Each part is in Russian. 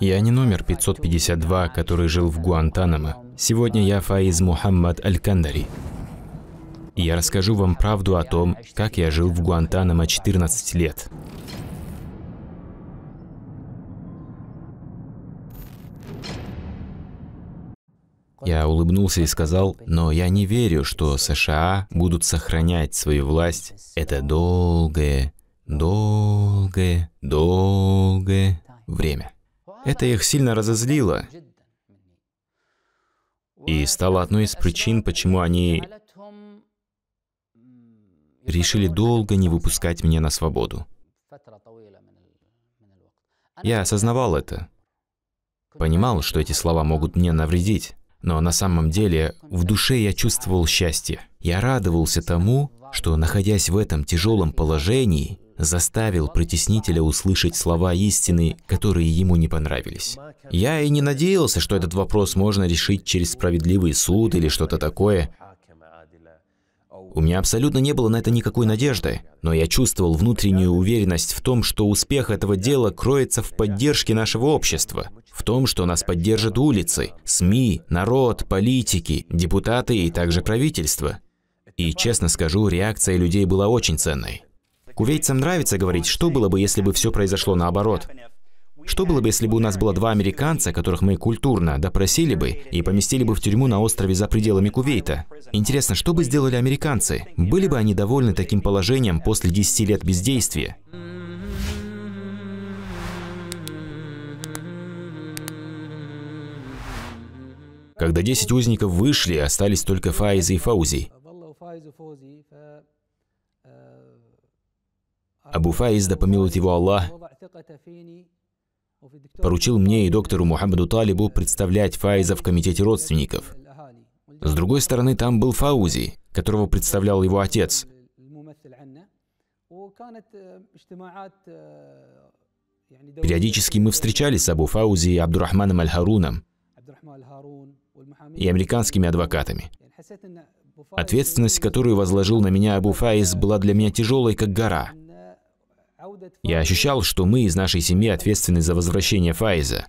Я не номер 552, который жил в Гуантанамо. Сегодня я Фаиз Мухаммад Аль-Кандари. я расскажу вам правду о том, как я жил в Гуантанамо 14 лет. Я улыбнулся и сказал, но я не верю, что США будут сохранять свою власть. Это долгое, долгое, долгое время. Это их сильно разозлило. И стало одной из причин, почему они решили долго не выпускать меня на свободу. Я осознавал это. Понимал, что эти слова могут мне навредить. Но на самом деле в душе я чувствовал счастье. Я радовался тому, что, находясь в этом тяжелом положении, заставил притеснителя услышать слова истины, которые ему не понравились. Я и не надеялся, что этот вопрос можно решить через справедливый суд или что-то такое. У меня абсолютно не было на это никакой надежды, но я чувствовал внутреннюю уверенность в том, что успех этого дела кроется в поддержке нашего общества, в том, что нас поддержат улицы, СМИ, народ, политики, депутаты и также правительство. И, честно скажу, реакция людей была очень ценной. Кувейцам нравится говорить, что было бы, если бы все произошло наоборот. Что было бы, если бы у нас было два американца, которых мы культурно допросили бы и поместили бы в тюрьму на острове за пределами Кувейта? Интересно, что бы сделали американцы? Были бы они довольны таким положением после 10 лет бездействия? Когда 10 узников вышли, остались только Файзи и Фаузи. Абу Фаиз, да помилует его Аллах, поручил мне и доктору Мухаммаду Талибу представлять Фаиза в комитете родственников. С другой стороны, там был Фаузи, которого представлял его отец. Периодически мы встречались с Абу Фаузи и Абдурахманом Аль-Харуном и американскими адвокатами. Ответственность, которую возложил на меня Абу Фаиз, была для меня тяжелой, как гора – я ощущал, что мы из нашей семьи ответственны за возвращение Файза,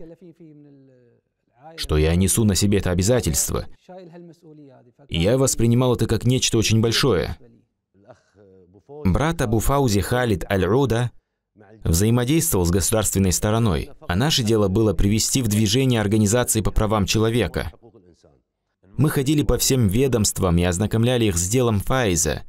что я несу на себе это обязательство. И я воспринимал это как нечто очень большое. Брат Абу Фаузи Халид Аль-Руда взаимодействовал с государственной стороной, а наше дело было привести в движение организации по правам человека. Мы ходили по всем ведомствам и ознакомляли их с делом Файза.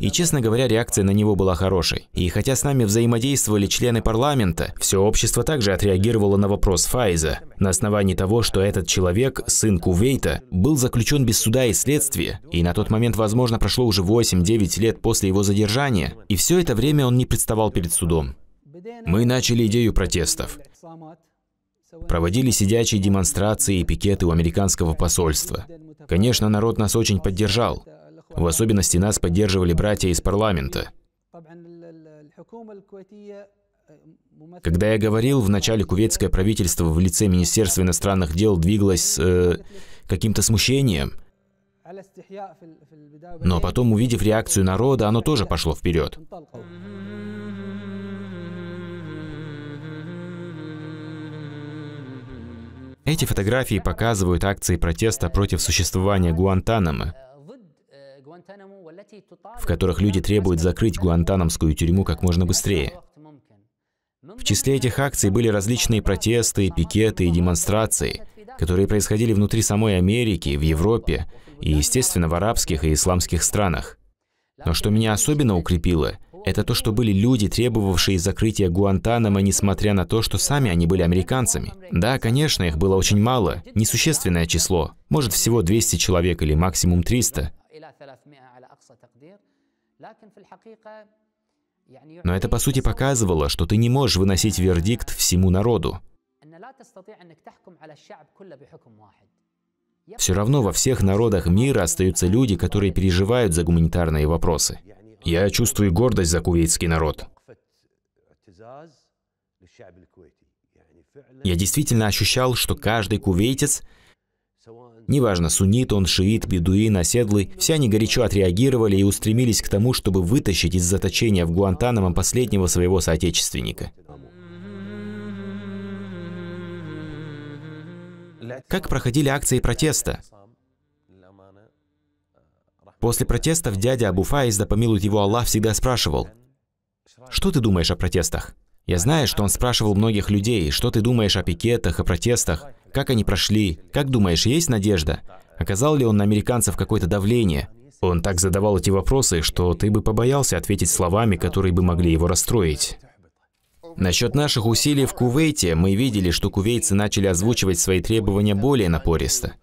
И, честно говоря, реакция на него была хорошей. И хотя с нами взаимодействовали члены парламента, все общество также отреагировало на вопрос Файза на основании того, что этот человек, сын Кувейта, был заключен без суда и следствия, и на тот момент, возможно, прошло уже 8-9 лет после его задержания, и все это время он не представал перед судом. Мы начали идею протестов. Проводили сидячие демонстрации и пикеты у американского посольства. Конечно, народ нас очень поддержал. В особенности нас поддерживали братья из парламента. Когда я говорил, в начале кувейтское правительство в лице Министерства иностранных дел двигалось с э, каким-то смущением. Но потом, увидев реакцию народа, оно тоже пошло вперед. Эти фотографии показывают акции протеста против существования Гуантанамо, в которых люди требуют закрыть гуантанамскую тюрьму как можно быстрее. В числе этих акций были различные протесты, пикеты и демонстрации, которые происходили внутри самой Америки, в Европе и, естественно, в арабских и исламских странах. Но что меня особенно укрепило, это то, что были люди, требовавшие закрытия Гуантанамо, несмотря на то, что сами они были американцами. Да, конечно, их было очень мало, несущественное число, может всего 200 человек или максимум 300, но это по сути показывало, что ты не можешь выносить вердикт всему народу. Все равно во всех народах мира остаются люди, которые переживают за гуманитарные вопросы. Я чувствую гордость за кувейтский народ. Я действительно ощущал, что каждый кувейтец Неважно, суннит он, шиит, бедуин, оседлый, все они горячо отреагировали и устремились к тому, чтобы вытащить из заточения в Гуантанамо последнего своего соотечественника. Как проходили акции протеста? После протестов дядя Абу Фаиз, да помилует его Аллах, всегда спрашивал, «Что ты думаешь о протестах?» Я знаю, что он спрашивал многих людей, что ты думаешь о пикетах, о протестах. Как они прошли? Как думаешь, есть надежда? Оказал ли он на американцев какое-то давление? Он так задавал эти вопросы, что ты бы побоялся ответить словами, которые бы могли его расстроить. Насчет наших усилий в Кувейте, мы видели, что кувейцы начали озвучивать свои требования более напористо.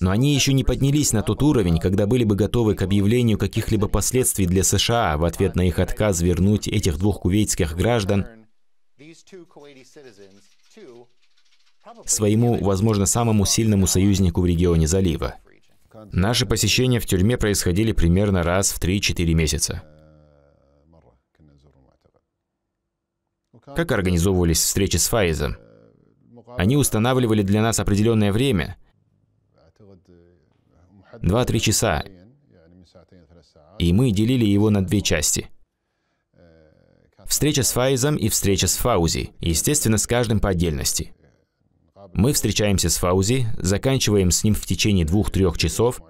Но они еще не поднялись на тот уровень, когда были бы готовы к объявлению каких-либо последствий для США в ответ на их отказ вернуть этих двух кувейтских граждан своему, возможно, самому сильному союзнику в регионе залива. Наши посещения в тюрьме происходили примерно раз в 3-4 месяца. Как организовывались встречи с Фаизом? Они устанавливали для нас определенное время, 2-3 часа, и мы делили его на две части встреча с Фаизом и встреча с Фаузи, естественно, с каждым по отдельности. Мы встречаемся с Фаузи, заканчиваем с ним в течение двух-трех часов,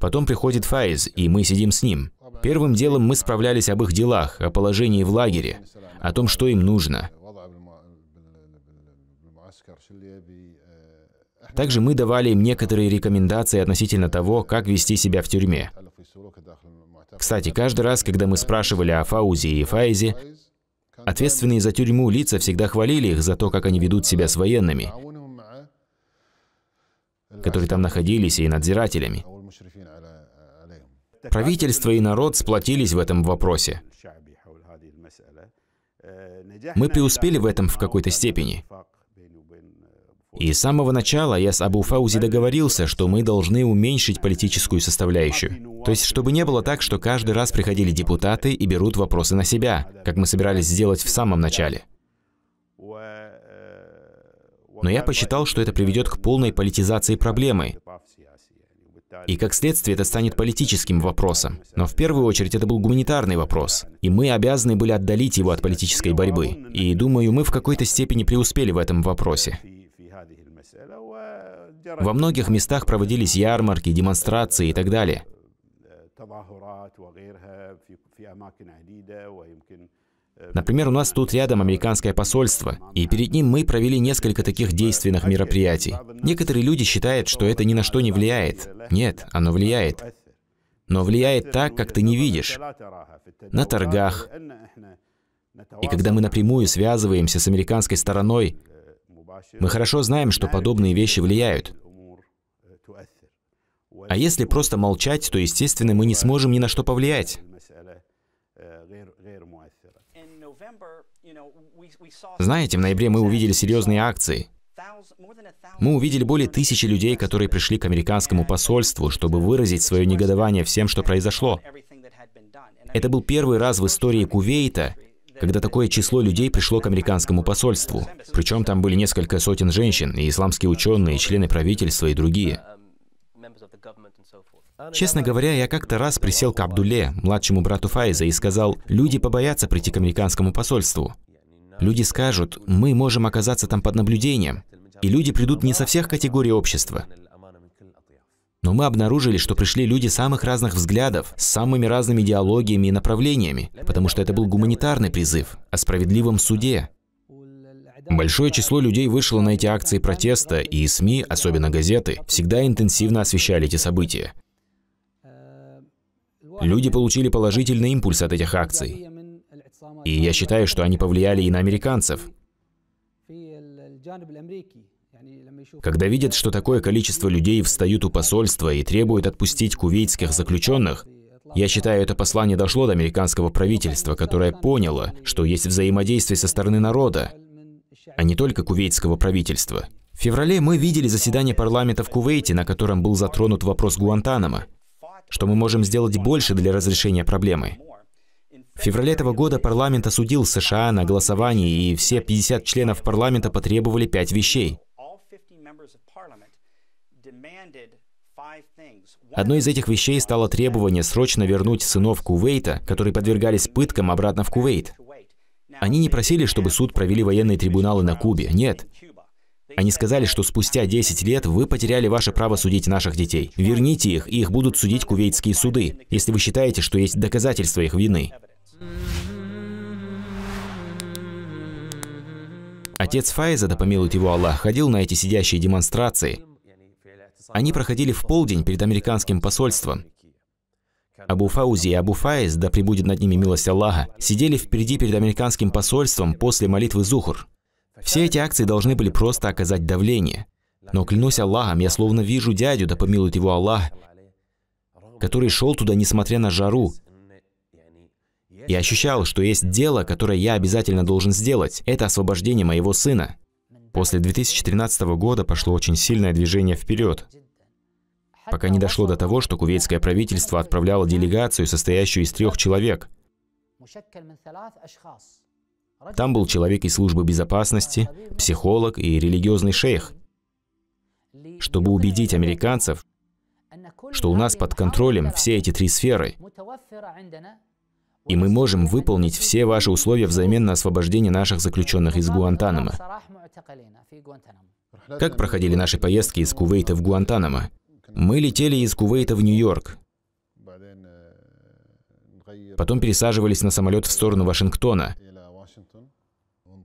потом приходит Фаиз, и мы сидим с ним. Первым делом мы справлялись об их делах, о положении в лагере, о том, что им нужно. Также мы давали им некоторые рекомендации относительно того, как вести себя в тюрьме. Кстати, каждый раз, когда мы спрашивали о Фаузе и Файзе, ответственные за тюрьму лица всегда хвалили их за то, как они ведут себя с военными, которые там находились, и надзирателями. Правительство и народ сплотились в этом вопросе. Мы преуспели в этом в какой-то степени. И с самого начала я с Абу Фаузи договорился, что мы должны уменьшить политическую составляющую. То есть, чтобы не было так, что каждый раз приходили депутаты и берут вопросы на себя, как мы собирались сделать в самом начале. Но я посчитал, что это приведет к полной политизации проблемы. И как следствие это станет политическим вопросом. Но в первую очередь это был гуманитарный вопрос. И мы обязаны были отдалить его от политической борьбы. И думаю, мы в какой-то степени преуспели в этом вопросе. Во многих местах проводились ярмарки, демонстрации и так далее. Например, у нас тут рядом американское посольство, и перед ним мы провели несколько таких действенных мероприятий. Некоторые люди считают, что это ни на что не влияет. Нет, оно влияет. Но влияет так, как ты не видишь. На торгах. И когда мы напрямую связываемся с американской стороной, мы хорошо знаем, что подобные вещи влияют. А если просто молчать, то, естественно, мы не сможем ни на что повлиять. Знаете, в ноябре мы увидели серьезные акции. Мы увидели более тысячи людей, которые пришли к американскому посольству, чтобы выразить свое негодование всем, что произошло. Это был первый раз в истории Кувейта, когда такое число людей пришло к американскому посольству. Причем там были несколько сотен женщин, и исламские ученые, и члены правительства, и другие. Честно говоря, я как-то раз присел к Абдуле, младшему брату Файза, и сказал, люди побоятся прийти к американскому посольству. Люди скажут, мы можем оказаться там под наблюдением. И люди придут не со всех категорий общества. Но мы обнаружили, что пришли люди самых разных взглядов, с самыми разными идеологиями и направлениями, потому что это был гуманитарный призыв о справедливом суде. Большое число людей вышло на эти акции протеста, и СМИ, особенно газеты, всегда интенсивно освещали эти события. Люди получили положительный импульс от этих акций. И я считаю, что они повлияли и на американцев. Когда видят, что такое количество людей встают у посольства и требуют отпустить кувейтских заключенных, я считаю, это послание дошло до американского правительства, которое поняло, что есть взаимодействие со стороны народа, а не только кувейтского правительства. В феврале мы видели заседание парламента в Кувейте, на котором был затронут вопрос Гуантанамо, что мы можем сделать больше для разрешения проблемы. В феврале этого года парламент осудил США на голосовании, и все 50 членов парламента потребовали пять вещей – Одной из этих вещей стало требование срочно вернуть сынов Кувейта, которые подвергались пыткам, обратно в Кувейт. Они не просили, чтобы суд провели военные трибуналы на Кубе, нет. Они сказали, что спустя 10 лет вы потеряли ваше право судить наших детей. Верните их, и их будут судить кувейтские суды, если вы считаете, что есть доказательства их вины. Отец Файза, да помилует его Аллах, ходил на эти сидящие демонстрации, они проходили в полдень перед американским посольством. Абу Фаузи и Абу Файз, да пребудет над ними милость Аллаха, сидели впереди перед американским посольством после молитвы зухур. Все эти акции должны были просто оказать давление. Но клянусь Аллахом, я словно вижу дядю, да помилует его Аллах, который шел туда, несмотря на жару. Я ощущал, что есть дело, которое я обязательно должен сделать. Это освобождение моего сына. После 2013 года пошло очень сильное движение вперед, пока не дошло до того, что кувейтское правительство отправляло делегацию, состоящую из трех человек. Там был человек из службы безопасности, психолог и религиозный шейх, чтобы убедить американцев, что у нас под контролем все эти три сферы, и мы можем выполнить все ваши условия взамен на освобождение наших заключенных из Гуантанамо. Как проходили наши поездки из Кувейта в Гуантанамо? Мы летели из Кувейта в Нью-Йорк. Потом пересаживались на самолет в сторону Вашингтона.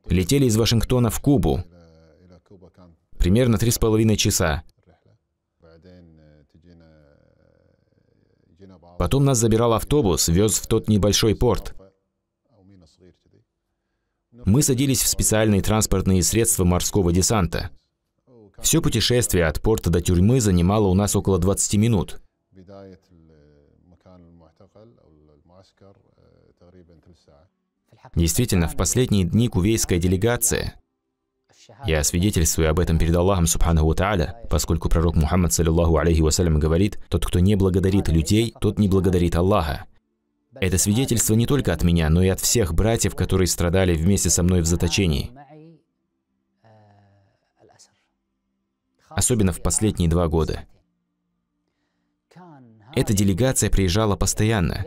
Летели из Вашингтона в Кубу. Примерно три с половиной часа. Потом нас забирал автобус, вез в тот небольшой порт. Мы садились в специальные транспортные средства морского десанта. Все путешествие от порта до тюрьмы занимало у нас около 20 минут. Действительно, в последние дни кувейская делегация, я свидетельствую об этом перед Аллахом Субханаху Тааля, поскольку пророк Мухаммад, саллиллаху алейхи вассалям, говорит, «Тот, кто не благодарит людей, тот не благодарит Аллаха». Это свидетельство не только от меня, но и от всех братьев, которые страдали вместе со мной в заточении. Особенно в последние два года. Эта делегация приезжала постоянно.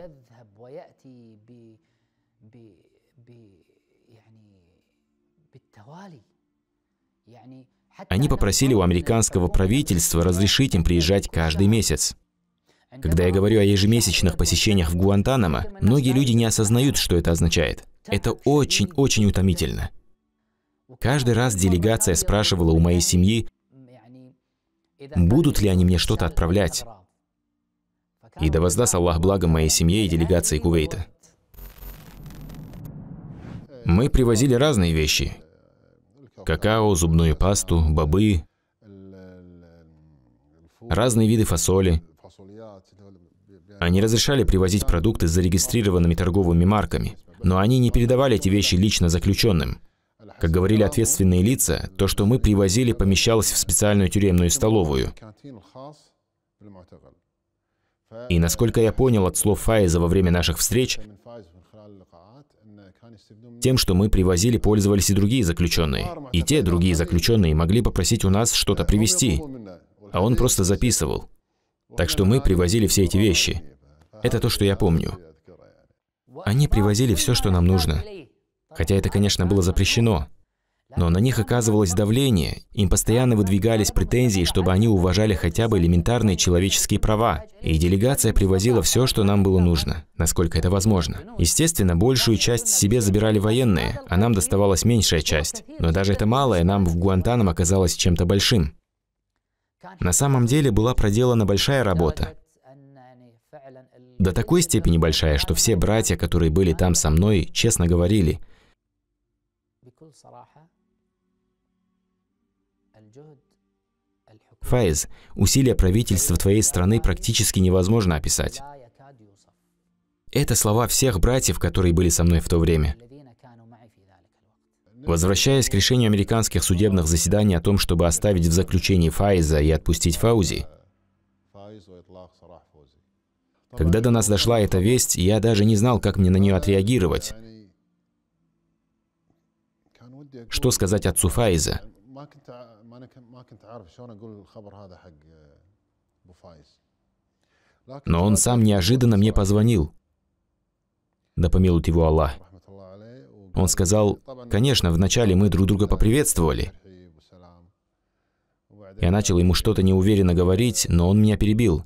Они попросили у американского правительства разрешить им приезжать каждый месяц. Когда я говорю о ежемесячных посещениях в Гуантанамо, многие люди не осознают, что это означает. Это очень-очень утомительно. Каждый раз делегация спрашивала у моей семьи, будут ли они мне что-то отправлять. И да воздаст Аллах благо моей семье и делегации Кувейта. Мы привозили разные вещи. Какао, зубную пасту, бобы, разные виды фасоли, они разрешали привозить продукты с зарегистрированными торговыми марками, но они не передавали эти вещи лично заключенным. Как говорили ответственные лица, то, что мы привозили, помещалось в специальную тюремную столовую. И насколько я понял от слов Файза во время наших встреч, тем, что мы привозили, пользовались и другие заключенные. И те другие заключенные могли попросить у нас что-то привезти, а он просто записывал. Так что мы привозили все эти вещи. Это то, что я помню. Они привозили все, что нам нужно. Хотя это, конечно, было запрещено. Но на них оказывалось давление, им постоянно выдвигались претензии, чтобы они уважали хотя бы элементарные человеческие права. И делегация привозила все, что нам было нужно, насколько это возможно. Естественно, большую часть себе забирали военные, а нам доставалась меньшая часть. Но даже это малое нам в Гуантанамо оказалось чем-то большим. На самом деле была проделана большая работа. До такой степени большая, что все братья, которые были там со мной, честно говорили, Файз, усилия правительства твоей страны практически невозможно описать. Это слова всех братьев, которые были со мной в то время. Возвращаясь к решению американских судебных заседаний о том, чтобы оставить в заключении Фаиза и отпустить Фаузи, когда до нас дошла эта весть, я даже не знал, как мне на нее отреагировать. Что сказать отцу Фаиза? Но он сам неожиданно мне позвонил. Да помилует его Аллах. Он сказал, «Конечно, вначале мы друг друга поприветствовали». Я начал ему что-то неуверенно говорить, но он меня перебил.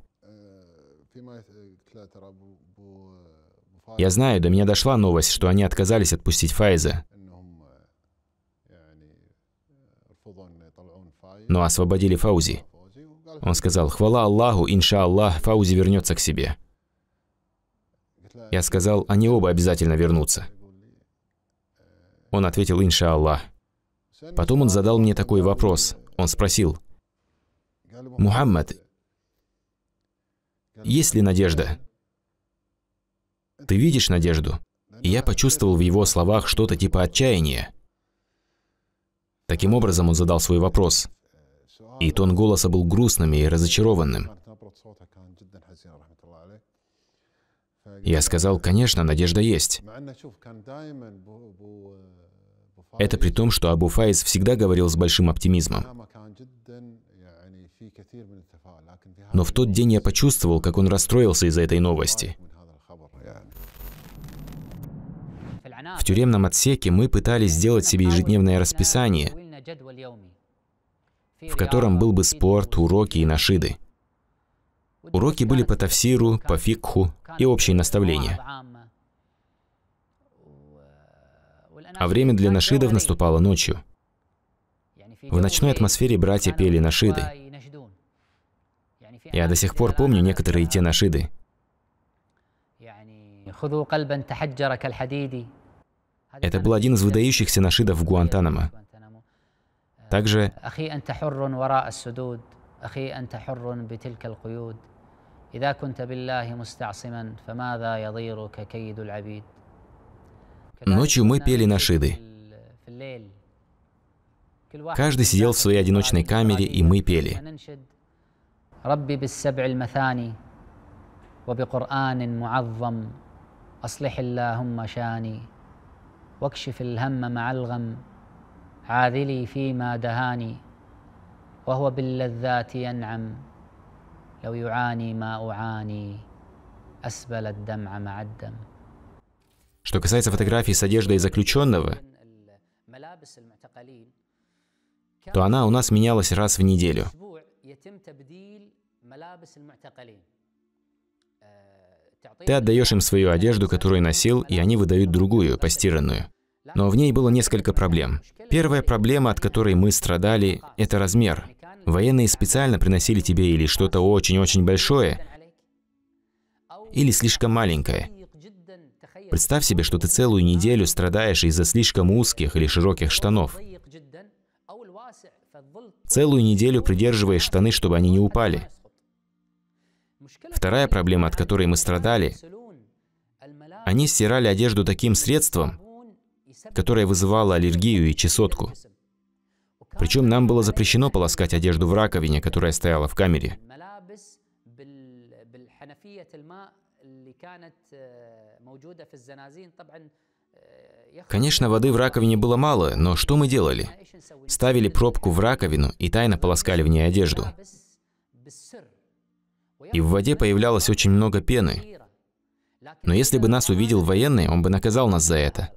Я знаю, до меня дошла новость, что они отказались отпустить Файза. Но освободили Фаузи. Он сказал, «Хвала Аллаху, инша Аллах, Фаузи вернется к себе». Я сказал, «Они оба обязательно вернутся». Он ответил «Иншаллах». Потом он задал мне такой вопрос. Он спросил, «Мухаммад, есть ли надежда? Ты видишь надежду?» И я почувствовал в его словах что-то типа отчаяния. Таким образом он задал свой вопрос. И тон голоса был грустным и разочарованным. Я сказал, конечно, надежда есть. Это при том, что Абу Файз всегда говорил с большим оптимизмом. Но в тот день я почувствовал, как он расстроился из-за этой новости. В тюремном отсеке мы пытались сделать себе ежедневное расписание, в котором был бы спорт, уроки и нашиды. Уроки были по тафсиру, по фикху и общие наставления. а время для нашидов наступало ночью. В ночной атмосфере братья пели нашиды. Я до сих пор помню некоторые те нашиды. Это был один из выдающихся нашидов в Гуантанамо. Также أخي أنت Ночью мы пели нашиды. Каждый сидел в своей одиночной камере, и мы пели. ربي بالسبع المثاني وبقرآن معظم أصلح اللهم شاني واكشف الهم مع الغم عاذلي فيما دهاني وهو باللذات ينعم لو يعاني ما أعاني أسبل الدمع مع الدم Что касается фотографий с одеждой заключенного, то она у нас менялась раз в неделю. Ты отдаешь им свою одежду, которую носил, и они выдают другую, постиранную. Но в ней было несколько проблем. Первая проблема, от которой мы страдали, это размер. Военные специально приносили тебе или что-то очень-очень большое, или слишком маленькое. Представь себе, что ты целую неделю страдаешь из-за слишком узких или широких штанов. Целую неделю придерживаешь штаны, чтобы они не упали. Вторая проблема, от которой мы страдали, они стирали одежду таким средством, которое вызывало аллергию и чесотку. Причем нам было запрещено полоскать одежду в раковине, которая стояла в камере. Конечно, воды в раковине было мало, но что мы делали? Ставили пробку в раковину и тайно полоскали в ней одежду. И в воде появлялось очень много пены. Но если бы нас увидел военный, он бы наказал нас за это.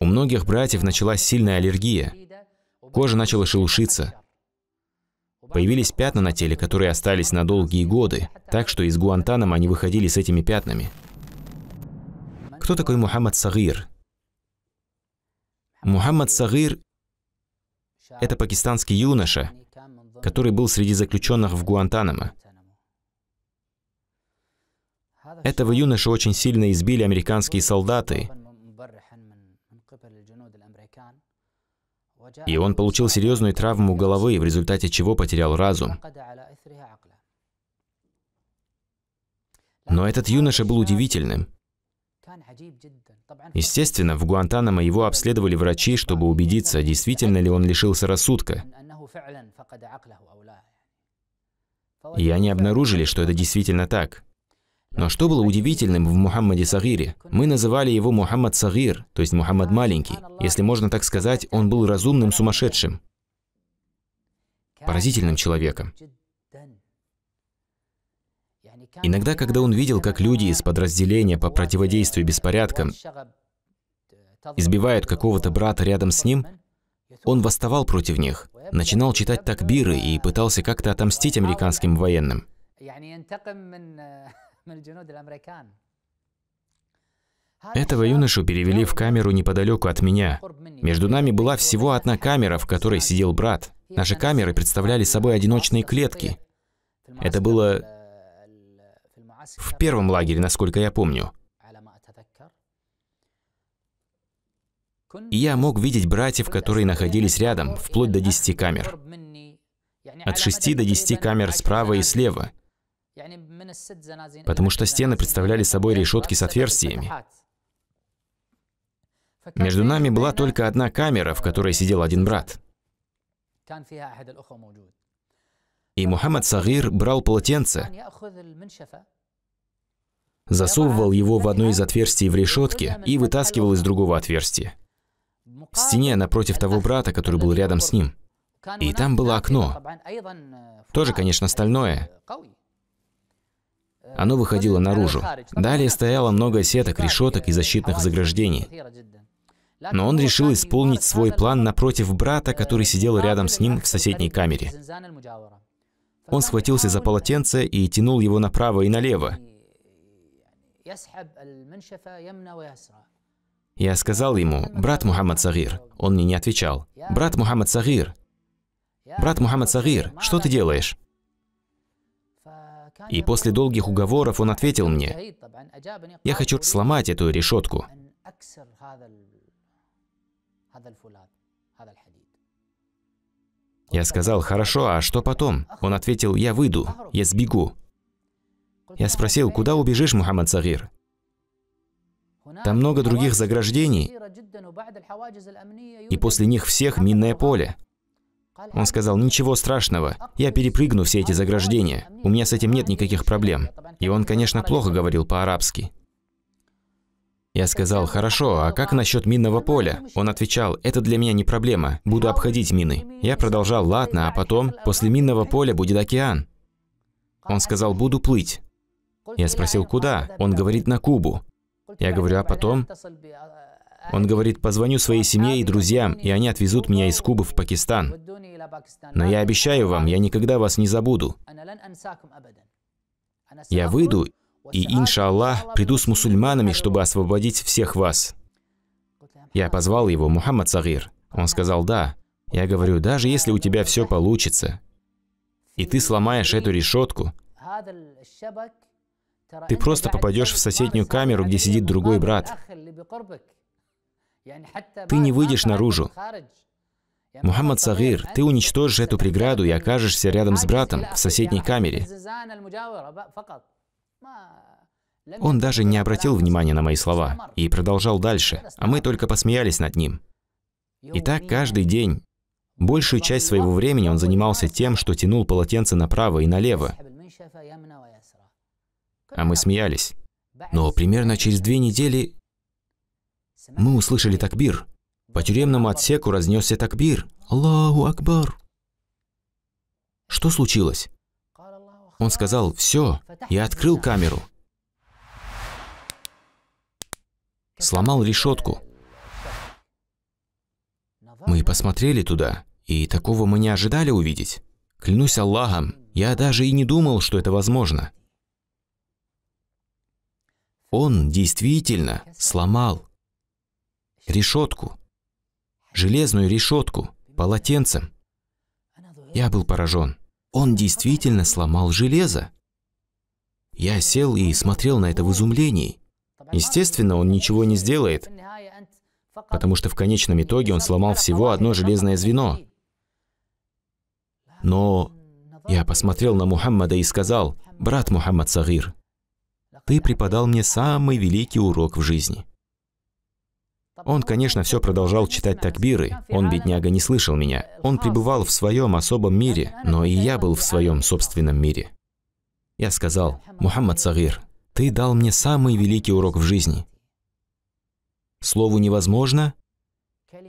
У многих братьев началась сильная аллергия. Кожа начала шелушиться. Появились пятна на теле, которые остались на долгие годы, так что из Гуантанамо они выходили с этими пятнами. Кто такой Мухаммад Сагир? Мухаммад Сагир – это пакистанский юноша, который был среди заключенных в Гуантанамо. Этого юноша очень сильно избили американские солдаты – И он получил серьезную травму головы, в результате чего потерял разум. Но этот юноша был удивительным. Естественно, в Гуантанамо его обследовали врачи, чтобы убедиться, действительно ли он лишился рассудка. И они обнаружили, что это действительно так. Но что было удивительным в Мухаммаде Сагире? Мы называли его Мухаммад Сагир, то есть Мухаммад Маленький. Если можно так сказать, он был разумным сумасшедшим, поразительным человеком. Иногда, когда он видел, как люди из подразделения по противодействию беспорядкам избивают какого-то брата рядом с ним, он восставал против них, начинал читать такбиры и пытался как-то отомстить американским военным. Этого юношу перевели в камеру неподалеку от меня. Между нами была всего одна камера, в которой сидел брат. Наши камеры представляли собой одиночные клетки. Это было в первом лагере, насколько я помню. И я мог видеть братьев, которые находились рядом, вплоть до 10 камер. От 6 до 10 камер справа и слева – потому что стены представляли собой решетки с отверстиями. Между нами была только одна камера, в которой сидел один брат. И Мухаммад Сагир брал полотенце, засовывал его в одно из отверстий в решетке и вытаскивал из другого отверстия. В стене напротив того брата, который был рядом с ним. И там было окно. Тоже, конечно, стальное, оно выходило наружу. Далее стояло много сеток, решеток и защитных заграждений. Но он решил исполнить свой план напротив брата, который сидел рядом с ним в соседней камере. Он схватился за полотенце и тянул его направо и налево. Я сказал ему, «Брат Мухаммад Сагир». Он мне не отвечал. «Брат Мухаммад Сагир! Брат Мухаммад Сагир, что ты делаешь?» И после долгих уговоров он ответил мне, «Я хочу сломать эту решетку». Я сказал, «Хорошо, а что потом?» Он ответил, «Я выйду, я сбегу». Я спросил, «Куда убежишь, Мухаммад Сагир?» Там много других заграждений, и после них всех минное поле. Он сказал, ничего страшного, я перепрыгну все эти заграждения, у меня с этим нет никаких проблем. И он, конечно, плохо говорил по-арабски. Я сказал, хорошо, а как насчет минного поля? Он отвечал, это для меня не проблема, буду обходить мины. Я продолжал, ладно, а потом, после минного поля будет океан. Он сказал, буду плыть. Я спросил, куда? Он говорит, на Кубу. Я говорю, а потом? Он говорит, позвоню своей семье и друзьям, и они отвезут меня из Кубы в Пакистан. Но я обещаю вам, я никогда вас не забуду. Я выйду и, иншаллах, приду с мусульманами, чтобы освободить всех вас. Я позвал его, Мухаммад Сагир. Он сказал «да». Я говорю, даже если у тебя все получится, и ты сломаешь эту решетку, ты просто попадешь в соседнюю камеру, где сидит другой брат. Ты не выйдешь наружу. Мухаммад Сагир, ты уничтожишь эту преграду и окажешься рядом с братом в соседней камере. Он даже не обратил внимания на мои слова и продолжал дальше, а мы только посмеялись над ним. И так каждый день. Большую часть своего времени он занимался тем, что тянул полотенце направо и налево. А мы смеялись. Но примерно через две недели мы услышали такбир. По тюремному отсеку разнесся такбир. Аллаху Акбар. Что случилось? Он сказал, все, я открыл камеру. Сломал решетку. Мы посмотрели туда, и такого мы не ожидали увидеть. Клянусь Аллахом, я даже и не думал, что это возможно. Он действительно сломал решетку, железную решетку, полотенцем. Я был поражен. Он действительно сломал железо. Я сел и смотрел на это в изумлении. Естественно, он ничего не сделает, потому что в конечном итоге он сломал всего одно железное звено. Но я посмотрел на Мухаммада и сказал, «Брат Мухаммад Сагир, ты преподал мне самый великий урок в жизни. Он, конечно, все продолжал читать такбиры, он, бедняга, не слышал меня. Он пребывал в своем особом мире, но и я был в своем собственном мире. Я сказал, «Мухаммад Сагир, ты дал мне самый великий урок в жизни. Слову «невозможно»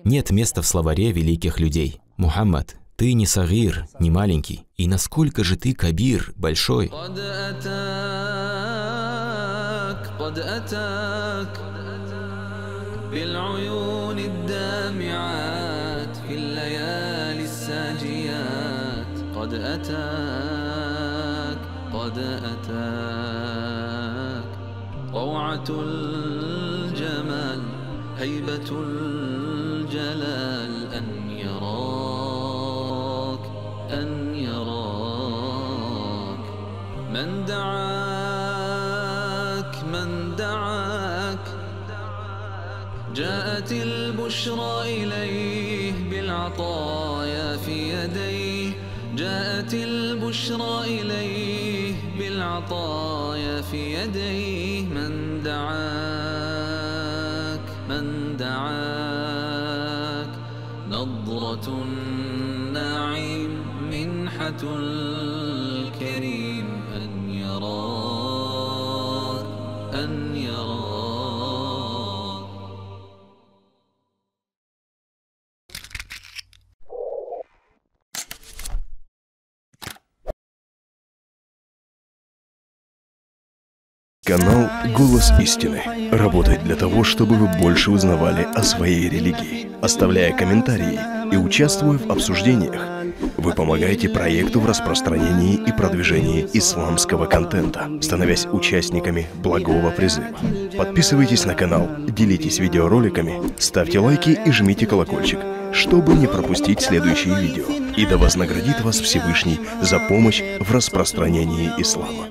нет места в словаре великих людей. Мухаммад, ты не Сагир, не маленький. И насколько же ты Кабир, большой? قد أتاك, قد أتاك. بالعيون الدامعات في الليالي الساجيات قد أتاك قد أتاك طوعة الجمال هيبة الجلال أن يراك أن يراك من دعاك جاءت البشرى إليه بالعطايا في يديه جاءت البشرى إليه بالعطايا في يديه من دعاك من دعاك نظرة النعيم منحة الكريم Канал «Голос истины» работает для того, чтобы вы больше узнавали о своей религии. Оставляя комментарии и участвуя в обсуждениях, вы помогаете проекту в распространении и продвижении исламского контента, становясь участниками благого призыва. Подписывайтесь на канал, делитесь видеороликами, ставьте лайки и жмите колокольчик, чтобы не пропустить следующие видео. И да вознаградит вас Всевышний за помощь в распространении ислама.